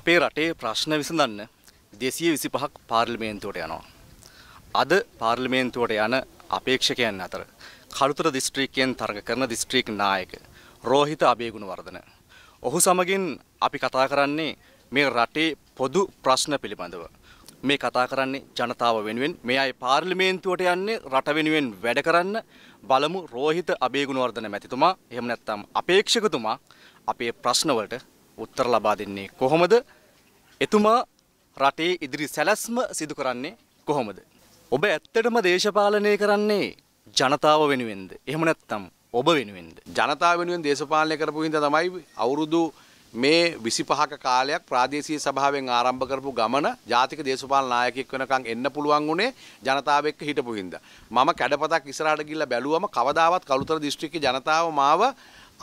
අපේ රටේ ප්‍රශ්න විසඳන්න දෙසිය විසි පහක් පාර්ලිමේන්තුවට යනවා. අද පාර්ලිමේන්තුවට යන අපේක්ෂකයන් අතර කළුතර දිස්ත්‍රීක්කයෙන් තරග කරන දිස්ත්‍රීක් නායක රෝහිත අභේගුණ වර්ධන. ඔහු සමගින් අපි කතා කරන්නේ මේ රටේ පොදු ප්‍රශ්න පිළිබඳව. මේ කතා කරන්නේ ජනතාව වෙනුවෙන් මේ අයි පාර්ලිමේන්තුවට යන්නේ රට වෙනුවෙන් වැඩ කරන්න බලමු රෝහිත අභේගුණවර්ධන මැතිතුමා එහෙම නැත්නම් අපේක්ෂකතුමා අපේ ප්‍රශ්නවලට උත්තර ලබා දෙන්නේ කොහොමද? එතුමා රටේ ඉදිරි සැලැස්ම සිදු කරන්නේ කොහොමද? ඔබ ඇත්තටම දේශපාලනය කරන්නේ ජනතාව වෙනුවෙන්ද? එහෙම නැත්නම් ඔබ වෙනුවෙන්ද? ජනතාව වෙනුවෙන් දේශපාලනය කරපු හින්දා තමයි අවුරුදු මේ 25ක කාලයක් ප්‍රාදේශීය සභාවෙන් ආරම්භ කරපු ගමන ජාතික දේශපාලන නායකයෙක් වෙනකන් එන්න පුළුවන් උනේ ජනතාව එක්ක හිටපු හින්දා. මම කැඩපතක් ඉස්සරහට ගිහිල්ලා බැලුවම කවදාවත් කලුතර දිස්ත්‍රික්කේ ජනතාව මාව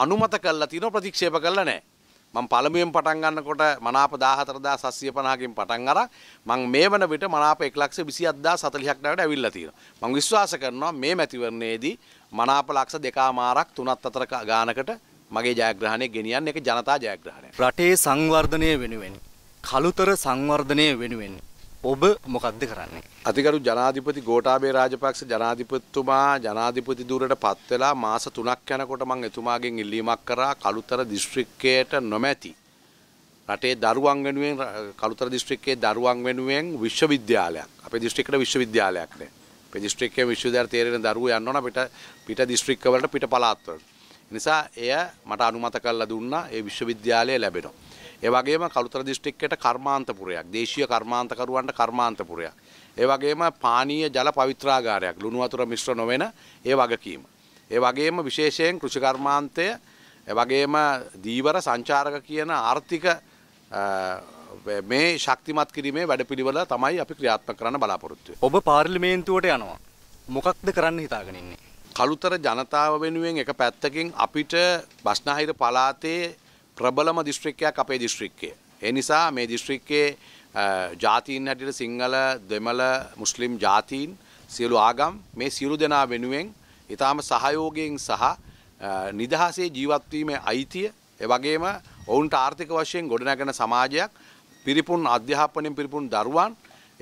අනුමත කරලා තියෙනවා ප්‍රතික්ෂේප කරලා නැහැ. මං පළමුුවෙන් පටන් ගන්නකොට මනාප දාහතරදා සස්්‍යය පනහකින් පටන් අර මං මේ වන විට මනාප එක්ලක්ෂ විසි අදදා සතලියක්නට ඇවිල්ලතිීර මං විශ්වාස කරනවා මේ මැතිවරණයේදී මනාප ලක්ෂ දෙකා මාරක් තුනත් අතරක ගානකට මගේ ජයග්‍රහණය ගෙනියන් එක ජනතා ජයග්‍රහණය. රටේ සංවර්ධනය වෙනුවෙන්. කළුතර සංවර්ධනය වෙනුවෙන්. ඔබ මොකක්ද කරන්නේ. අතිකරු ජනාධිපති ගෝටාබේ රාජපක්ෂ ජනාධිපතිතුමා ජනාධිපති දුරට පත් වෙලා මාස 3ක් යනකොට මම එතුමාගෙන් ඉල්ලීමක් කරා කලුතර දිස්ත්‍රික්කයට නොමැති රටේ දරුවන් වෙනුවෙන් කලුතර දිස්ත්‍රික්කයේ දරුවන් වෙනුවෙන් විශ්වවිද්‍යාලයක් අපේ දිස්ත්‍රික්කේ විශ්වවිද්‍යාලයක් නේ. අපේ දිස්ත්‍රික්කයේ විශ්වවිද්‍යාල තේරෙන දරුවෝ යන්න ඕන අපිට පිට දිස්ත්‍රික්කවලට පිට පළාත්වලට. නිසා එය මට අනුමත කරලා දුන්නා ඒ විශ්වවිද්‍යාලය ලැබෙනවා. ඒ වගේම කළුතර දිස්ත්‍රික්කයට කර්මාන්තපුරයක් දේශීය කර්මාන්තකරුවන්ට කර්මාන්තපුරයක්. ඒ වගේම පානීය ජල පවිත්‍රාගාරයක් ලුණු වතුර මිශ්‍ර නොවන ඒ වගකීම. ඒ වගේම විශේෂයෙන් කෘෂි කර්මාන්තය වගේම දීවර සංචාරක කියන ආර්ථික මේ ශක්තිමත් කිරීමේ වැඩපිළිවෙල තමයි අපි ක්‍රියාත්මක කරන්න බලාපොරොත්තු වෙන්නේ. ඔබ පාර්ලිමේන්තුවට යනවා. මොකක්ද කරන්න හිතාගෙන ඉන්නේ? කළුතර ජනතාව වෙනුවෙන් එක පැත්තකින් අපිට බස්නාහිර පළාතේ ප්‍රබලම දිස්ත්‍රික්කයක් අපේ දිස්ත්‍රික්කය. ඒ නිසා මේ දිස්ත්‍රික්කේ ජාතීන් හැටියට සිංහල දෙමළ මුස්ලිම් ජාතීන් සියලු ආගම් මේ සියලු දෙනා වෙනුවෙන් ඉතාම සහයෝගයෙන් සහ නිදහසේ ජීවත්වීම අයිතිය එවගේම ඔවුන්ට ආර්ථික වශයෙන් ගොඩනැගෙන සමාජයක් පිරිපුන් අධ්‍යාපනයෙන් පිරිපුන් දරුවන්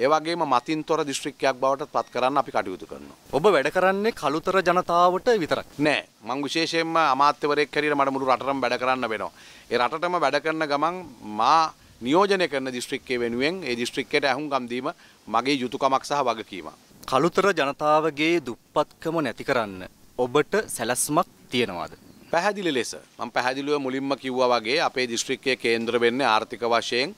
ඒවගේම මතින් තොර දිස්ත්‍රික්කයක් බවට පත් කරන්න අපි කටයුතු කරනවා. ඔබ වැඩ කරන්නේ කළුතර ජනතාවට විතරක් නෑ මං විශේෂයෙන්ම අමාත්‍යවරයෙක් හැටියට මට මුළු රටටම වැඩ කරන්න වෙනවා. ඒ රටටම වැඩ කරන ගමන් මා නියෝජනය කරන දිස්ත්‍රික්කයේ වෙනුවෙන් ඒ දිස්ත්‍රික්කයට ඇහුම්කම් දීම මගේ යුතුයකමක් සහ වගකීමක්. කළුතර ජනතාවගේ දුප්පත්කම නැති කරන්න ඔබට සැලැස්මක් තියනවාද? පැහැදිලි ලෙස මම පැහැදිලිව මුලින්ම කිව්වා වගේ අපේ දිස්ත්‍රික්කයේ කේන්ද්‍ර වෙන්නේ ආර්ථික වශයෙන්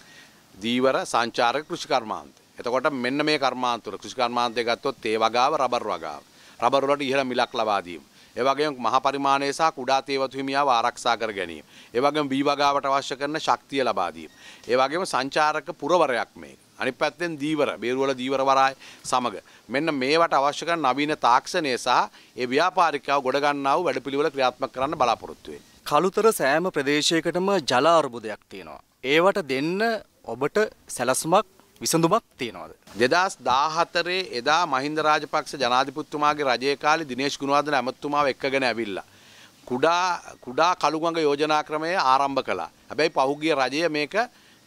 දීවර සංචාරක කෘෂිකර්මාන්තය. එතකොට මෙන්න මේ කර්මාන්තවල කෘෂි කර්මාන්තය ගත්තොත් තේ වගාව රබර් වගාව. රබර් වලට ඉහළ මිලක් ලබා දීම. ඒ වගේම මහ පරිමාණයේ සහ කුඩා තේවතු හිමියාව ආරක්ෂා කර ගැනීම. ඒ වගේම බී වගාවට අවශ්‍ය කරන ශක්තිය ලබා දීම. ඒ වගේම සංචාරක පුරවරයක් මේක. අනිත් පැත්තෙන් දීවර, බේරුවල දීවර වරාය සමග මෙන්න මේවට අවශ්‍ය කරන නවීන තාක්ෂණය සහ ඒ ව්‍යාපාරිකව ගොඩ ගන්නා වූ වැඩපිළිවෙල ක්‍රියාත්මක කරන්න බලාපොරොත්තු වෙන්නේ. කලුතර සෑම ප්‍රදේශයකටම ජල අර්බුදයක් තියෙනවා. ඒවට දෙන්න ඔබට සැලසුමක් විසඳුමක් තියෙනවද. දෙදස් දාහතරේ එදා මහින්ද රාජපක්ෂ ජනාධිපත්තුමාගේ රජය කාලි දිනේශ් ගුණවාදන ඇමත්තුමාව එක්කගෙන ඇවිල්ලා. කුඩා කුඩා කළුගඟ යෝජනා ක්‍රමය ආරම්භ කලා. හැබැයි පහුගිය රජය මේක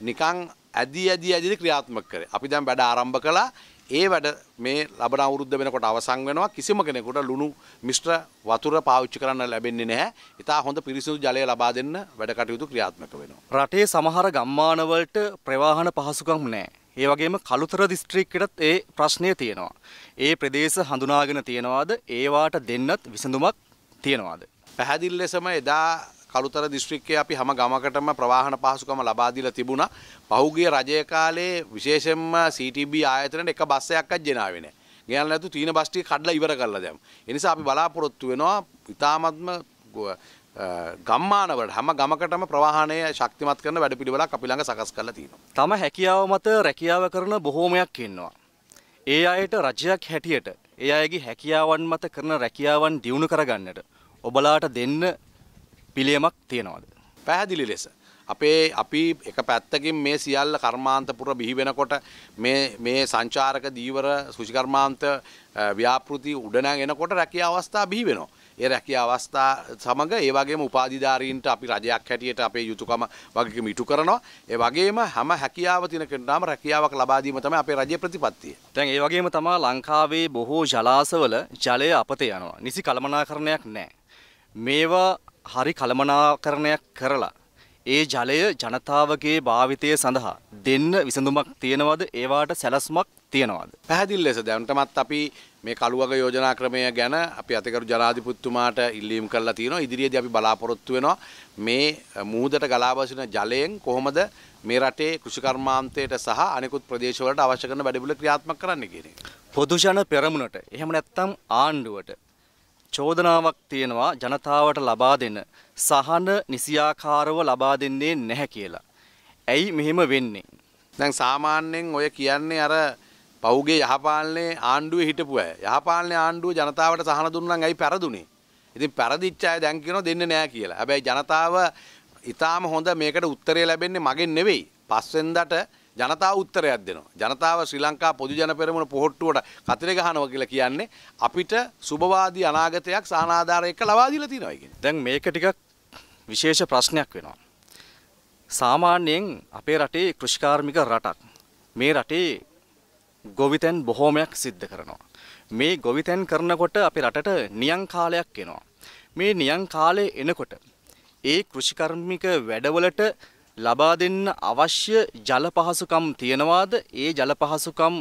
නිකං ඇදී ඇදී ඇදිලි ක්‍රියාත්මක කරේ. අපි දැන් වැඩ ආරම්භ කළා. ඒ වැඩ මේ ලබන අවුරුද්ද වෙනකොට අවසන් වෙනවා. කිසිම කෙනෙකුට ලුණු මිශ්‍ර වතුර පාවිච්චි කරන්න ලැබෙන්නේ නැහැ. ඉතා හොඳ පිරිසිදු ජලය ලබා දෙන්න වැඩ කටයුතු ක්‍රියාත්මක වෙනවා. රටේ සමහර ගම්මානවලට ප්‍රවාහන පහසුකම් නැහැ. ඒ වගේම කළුතර දිස්ත්‍රික්කයටත් ඒ ප්‍රශ්නය තියෙනවා. ඒ ප්‍රදේශ හඳුනාගෙන තියනවාද ඒවාට දෙන්නත් විසඳුමක් තියෙනවාද. පැහැදිල් ලෙසම එදා කළුතර දිස්ත්‍රික්කය අපි හැම ගමකටම ප්‍රවාහන පහසුකම ලබා දීලා තිබුණා. පහුගිය රජය කාලේ විශේෂයෙන්ම CTB ආයතනයේ එක බස් එකක්වත් ගෙනාවේ නැහැ. ගෙනල්ලා නැතු තීන බස් ටික කඩලා ඉවර කරලා දැම්ම. ඒ නිසා අපි බලාපොරොත්තු වෙනවා ඊ타මත්ම ගම්මානවට හැම ගමකටම ප්‍රවාහණය ශක්තිමත් කරන වැඩ පිළිවෙලක් අපි ළඟ සකස් කරලා තියෙනවා. තම හැකියාව මත රැකියාව කරන බොහෝමයක් ඉන්නවා. ඒ අයට රජයක් හැටියට ඒ අයගේ හැකියාවන් මත කරන රැකියාවන් දියුණු කරගන්නට ඔබලාට දෙන්න පිළියමක් තියෙනවද? පැහැදිලි ලෙස අපේ අපි එක පැත්තකින් මේ සියල්ල කර්මාන්තපුර බිහි වෙනකොට මේ මේ සංචාරක දීවර සුචිකර්මාන්ත ව්‍යාපෘති උඩ නැගෙනකොට රැකියා අවස්ථා බිහි වෙනවා. ඒ රැකී අවස්ථා සමඟ ඒ වගේම උපාධිධාරීන්ට අපි රජයක් හැටියට අපේ යුතුයකම වගකීම ඉටු කරනවා. ඒ වගේම හැම හැකියාව තියෙන කෙනාම රැකියාවක් ලබා දීම තමයි අපේ රජයේ ප්‍රතිපත්තිය. දැන් ඒ වගේම තමයි ලංකාවේ බොහෝ ජලාශවල ජලය අපතේ යනවා. නිසි කළමනාකරණයක් නැහැ. මේවා හරි කළමනාකරණයක් කරලා ඒ ජලය ජනතාවගේ භාවිතය සඳහා දෙන්න විසඳුමක් තියෙනවද ඒවාට සැලස්මක් තියෙනවද. පැහැදිල් ලෙස දැන්ටමත් අපි මේ කළුවක යෝජනා ක්‍රමය ගැන අපි අතකරු ජනාධිපත්තුමාට ඉල්ලීම් කරලා තියෙනවා ඉදිරියේදී අපි බලාපොරොත්තු වෙනවා මේ මූදට ගලා බසින ජලයෙන් කොහොමද මේ රටේ කෘෂිකර්මාන්තයට සහ අනෙකුත් ප්‍රදේශවලට අවශ්‍ය කරන වැඩපිළිවෙල ක්‍රියාත්මක කරන්න කියන එක. පොදු ජන පෙරමුණට එහෙම නැත්නම් ආණ්ඩුවට චෝදනාවක් තියෙනවා ජනතාවට ලබා දෙන සහන නිසියාකාරව ලබා දෙන්නේ නැහැ කියලා. ඇයි මෙහෙම වෙන්නේ? දැන් සාමාන්‍යයෙන් ඔය කියන්නේ අර පෞගේ යහපාලනේ ආණ්ඩුවේ හිටපු අය. යහපාලනේ ආණ්ඩුව ජනතාවට සහන දුන්නා ඇයි පෙරදුනේ? ඉතින් පෙරදිච්ච අය දැන් කියනවා දෙන්නේ නැහැ කියලා. හැබැයි ජනතාව ඊටාම හොඳ මේකට උත්තරය ලැබෙන්නේ මගෙන් නෙවෙයි. පස්වෙන්දට ජනතාව උත්තරයක් දෙනවා. ජනතාව ශ්‍රී ලංකා පොදු ජන පෙරමුණ පොහොට්ටුවට කතරේ ගහනවා කියලා කියන්නේ අපිට සුබවාදී අනාගතයක් සානාධාරය එක්ක ලබා දීලා තියෙනවා කියන්නේ. දැන් මේක ටිකක් විශේෂ ප්‍රශ්නයක් වෙනවා. සාමාන්‍යයෙන් අපේ රටේ කෘෂිකාර්මික රටක්. මේ රටේ ගොවිතැන් බොහෝමයක් සිද්ධ කරනවා. මේ ගොවිතැන් කරනකොට අපේ රටට නියං කාලයක් එනවා. මේ නියං කාලේ එනකොට ඒ කෘෂිකර්මික වැඩවලට ලබා දෙන්න අවශ්‍ය ජල පහසුකම් තියනවාද? ඒ ජල පහසුකම්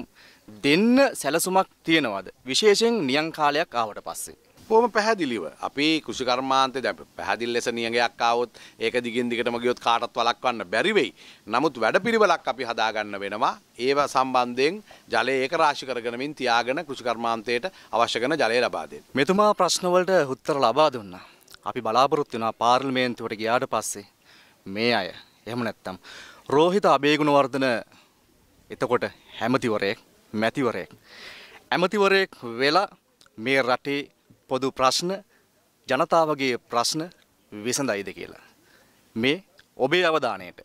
දෙන්න සැලසුමක් තියනවාද? විශේෂයෙන් නියං කාලයක් ආවට පස්සේ. බොහොම පැහැදිලිව අපි කෘෂිකර්මාන්තේ දැන් පැහැදිලි ලෙස නියඟයක් ආවොත් ඒක දිගින් දිගටම ගියොත් කාටවත් වළක්වන්න බැරි වෙයි. නමුත් වැඩපිළිවෙලක් අපි හදාගන්න වෙනවා. ඒව සම්බන්ධයෙන් ජලය ඒක රාශි කරගෙනමින් තියාගෙන කෘෂිකර්මාන්තයට අවශ්‍ය කරන ජලය ලබා දෙන්න. මෙතුමා ප්‍රශ්නවලට උත්තර ලබා දුන්නා. අපි බලාපොරොත්තු වෙනවා පාර්ලිමේන්තුවට ගියාට පස්සේ මේ අය එහෙම නැත්තම් රෝහිත අබේගුණවර්ධන එතකොට හැමතිවරයෙක් මැතිවරයෙක් ඇමතිවරයෙක් වෙලා මේ රටේ පොදු ප්‍රශ්න ජනතාවගේ ප්‍රශ්න විසඳයිද කියලා මේ ඔබේ අවධානයට